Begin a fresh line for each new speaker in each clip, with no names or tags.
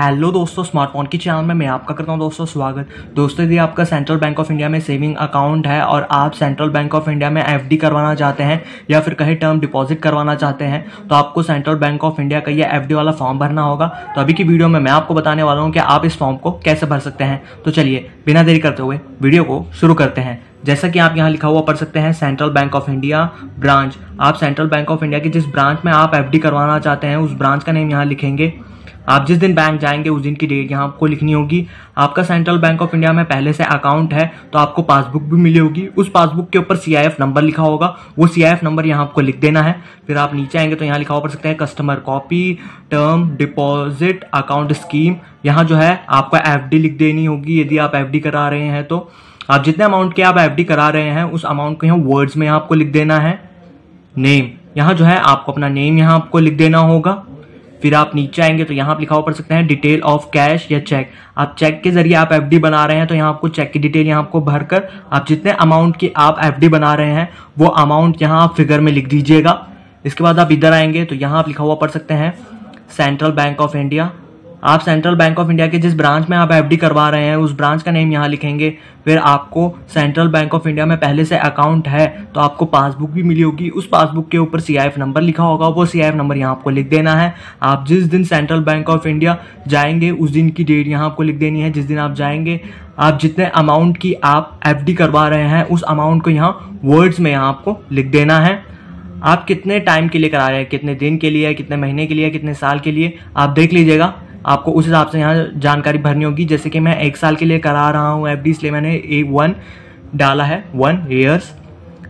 hello दोस्तों smartphone के channel में मैं आपका करता हूं दोस्तों स्वागत दोस्तों यदि आपका सेंट्रल बैंक ऑफ इंडिया में सेविंग अकाउंट है और आप सेंट्रल बैंक ऑफ इंडिया में एफडी करवाना चाहते हैं या फिर कहीं टर्म डिपॉजिट करवाना चाहते हैं तो आपको सेंट्रल बैंक ऑफ इंडिया का यह एफ वाला फॉर्म भरना होगा तो अभी की वीडियो में मैं आपको बताने वाला हूँ कि आप इस फॉर्म को कैसे भर सकते हैं तो चलिए बिना देरी करते हुए वीडियो को शुरू करते हैं जैसा कि आप यहाँ लिखा हुआ पढ़ सकते हैं Central Bank of India branch आप सेंट्रल बैंक ऑफ इंडिया की जिस ब्रांच में आप एफडी करवाना चाहते हैं उस ब्रांच का नेम यहाँ लिखेंगे आप जिस दिन बैंक जाएंगे उस दिन की डेट यहाँ आपको लिखनी होगी आपका सेंट्रल बैंक ऑफ इंडिया में पहले से अकाउंट है तो आपको पासबुक भी मिली होगी उस पासबुक के ऊपर सी नंबर लिखा होगा वो सी नंबर यहाँ आपको लिख देना है फिर आप नीचे आएंगे तो यहाँ लिखा हो पड़ सकता है customer copy term deposit account scheme यहाँ जो है आपका एफ लिख देनी होगी यदि आप एफ करा रहे हैं तो आप जितने अमाउंट के आप एफ करा रहे हैं उस अमाउंट को यहाँ वर्ड्स में यहाँ आपको लिख देना है नेम यहाँ जो है आपको अपना नेम यहाँ आपको लिख देना होगा फिर आप नीचे आएंगे तो यहाँ आप लिखा हुआ पढ़ सकते हैं डिटेल ऑफ कैश या चेक आप चेक के जरिए आप एफडी बना रहे हैं तो यहाँ आपको चेक की डिटेल यहाँ आपको भरकर आप जितने अमाउंट की आप एफ बना रहे हैं वो अमाउंट यहाँ आप फिगर में लिख दीजिएगा इसके बाद आप इधर आएंगे तो यहाँ आप लिखा हुआ पढ़ सकते हैं सेंट्रल बैंक ऑफ इंडिया आप सेंट्रल बैंक ऑफ इंडिया के जिस ब्रांच में आप एफडी करवा रहे हैं उस ब्रांच का नेम यहाँ लिखेंगे फिर आपको सेंट्रल बैंक ऑफ इंडिया में पहले से अकाउंट है तो आपको पासबुक भी मिली होगी उस पासबुक के ऊपर सी नंबर लिखा होगा वो सी नंबर यहाँ आपको लिख देना है आप जिस दिन सेंट्रल बैंक ऑफ इंडिया जाएंगे उस दिन की डेट यहाँ आपको लिख देनी है जिस दिन आप जाएंगे आप जितने अमाउंट की आप एफ करवा रहे हैं उस अमाउंट को यहाँ वर्ड्स में यहाँ आपको लिख देना है आप कितने टाइम के लिए करा रहे हैं कितने दिन के लिए कितने महीने के लिए कितने साल के लिए आप देख लीजिएगा आपको उस हिसाब से यहाँ जानकारी भरनी होगी जैसे कि मैं एक साल के लिए करा रहा हूँ एफ इसलिए मैंने ए वन डाला है वन ईयर्स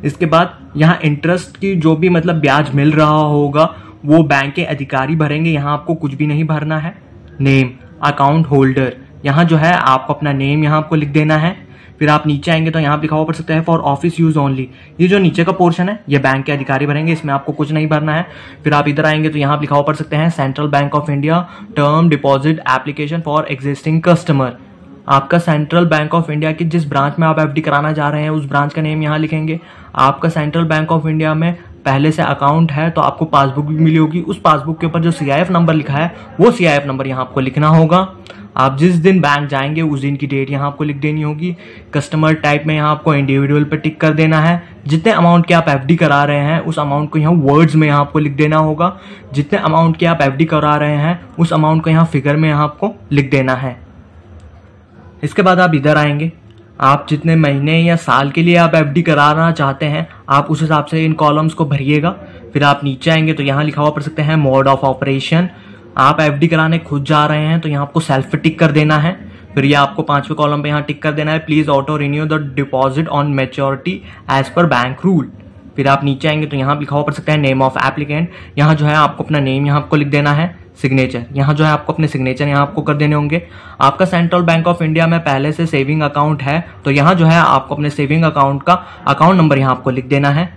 इसके बाद यहाँ इंटरेस्ट की जो भी मतलब ब्याज मिल रहा होगा वो बैंक के अधिकारी भरेंगे यहाँ आपको कुछ भी नहीं भरना है नेम अकाउंट होल्डर यहाँ जो है आपको अपना नेम यहाँ आपको लिख देना है फिर आप नीचे आएंगे तो यहाँ पर लिखा हुआ सकते हैं फॉर ऑफिस यूज ओनली ये जो नीचे का पोर्शन है ये बैंक के अधिकारी भरेंगे इसमें आपको कुछ नहीं भरना है फिर आप इधर आएंगे तो यहाँ पर लिखा हुआ सकते हैं Central Bank of India term deposit application for existing customer आपका सेंट्रल बैंक ऑफ इंडिया की जिस ब्रांच में आप एफ कराना जा रहे हैं उस ब्रांच का नेम यहाँ लिखेंगे आपका सेंट्रल बैंक ऑफ इंडिया में पहले से अकाउंट है तो आपको पासबुक भी मिली होगी उस पासबुक के ऊपर जो सी नंबर लिखा है वो सी नंबर यहाँ आपको लिखना होगा आप जिस दिन बैंक जाएंगे उस दिन की डेट यहाँ आपको लिख देनी होगी कस्टमर टाइप में यहाँ आपको इंडिविजुअल पर टिक कर देना है जितने अमाउंट के आप एफ करा रहे हैं उस अमाउंट को यहाँ वर्ड्स में यहाँ आपको लिख देना होगा जितने अमाउंट के आप एफ करा रहे हैं उस अमाउंट को यहाँ फिगर में यहाँ आपको लिख देना है इसके बाद आप इधर आएंगे आप जितने महीने या साल के लिए आप एफ कराना चाहते हैं आप उस हिसाब से इन कॉलम्स को भरिएगा फिर आप नीचे आएंगे तो यहाँ लिखा हुआ पड़ सकते हैं मोड ऑफ ऑपरेशन आप एफ कराने खुद जा रहे हैं तो यहाँ आपको सेल्फ टिक कर देना है फिर ये आपको पांचवें कॉलम पे यहाँ टिक कर देना है please auto renew the deposit on maturity as पर बैंक रूल फिर आप नीचे आएंगे तो यहाँ लिखा हुआ पड़ सकता है नेम ऑफ एप्लीकेंट यहाँ जो है आपको अपना नेम यहाँ आपको लिख देना है सिग्नेचर यहाँ जो है आपको अपने सिग्नेचर यहाँ आपको कर देने होंगे आपका सेंट्रल बैंक ऑफ इंडिया में पहले से सेविंग अकाउंट है तो यहाँ जो है आपको अपने सेविंग अकाउंट का अकाउंट नंबर यहाँ आपको लिख देना है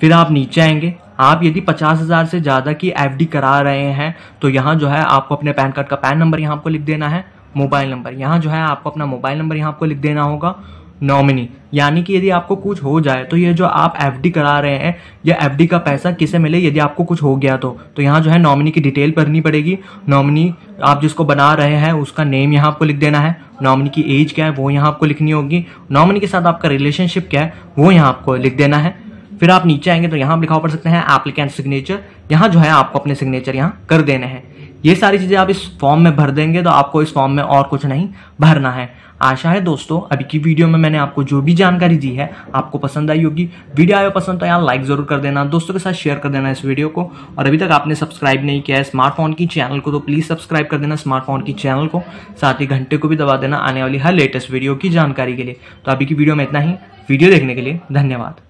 फिर आप नीचे आएंगे आप यदि पचास हज़ार से ज़्यादा की एफ करा रहे हैं तो यहाँ जो है आपको अपने पैन कार्ड का पैन नंबर यहाँ आपको लिख देना है मोबाइल नंबर यहाँ जो है आपको अपना मोबाइल नंबर यहाँ आपको लिख देना होगा नॉमिनी यानी कि यदि आपको कुछ हो जाए तो ये जो आप एफ करा रहे हैं या एफ का पैसा किसे मिले यदि आपको कुछ हो गया तो तो यहाँ जो है नॉमिनी की डिटेल भरनी पड़ेगी नॉमिनी आप जिसको बना रहे हैं उसका नेम यहाँ आपको लिख देना है नॉमिनी की एज क्या है वो यहाँ आपको लिखनी होगी नॉमिनी के साथ आपका रिलेशनशिप क्या है वो यहाँ आपको लिख देना है फिर आप नीचे आएंगे तो यहाँ लिखा पड़ सकते हैं एप्लीकेंट सिग्नेचर यहाँ जो है आपको अपने सिग्नेचर यहाँ कर देने हैं ये सारी चीज़ें आप इस फॉर्म में भर देंगे तो आपको इस फॉर्म में और कुछ नहीं भरना है आशा है दोस्तों अभी की वीडियो में मैंने आपको जो भी जानकारी दी है आपको पसंद आई होगी वीडियो आयो पसंद तो यार लाइक ज़रूर कर देना दोस्तों के साथ शेयर कर देना इस वीडियो को और अभी तक आपने सब्सक्राइब नहीं किया है स्मार्टफोन की चैनल को तो प्लीज़ सब्सक्राइब कर देना स्मार्टफोन की चैनल को साथ ही घंटे को भी दबा देना आने वाली हर लेटेस्ट वीडियो की जानकारी के लिए तो अभी की वीडियो में इतना ही वीडियो देखने के लिए धन्यवाद